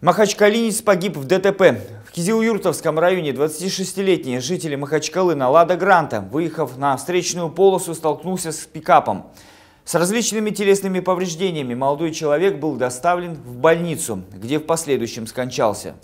Махачкалинец погиб в ДТП. В Кизилюртовском районе 26-летний житель Махачкалы на «Лада Гранта», выехав на встречную полосу, столкнулся с пикапом. С различными телесными повреждениями молодой человек был доставлен в больницу, где в последующем скончался.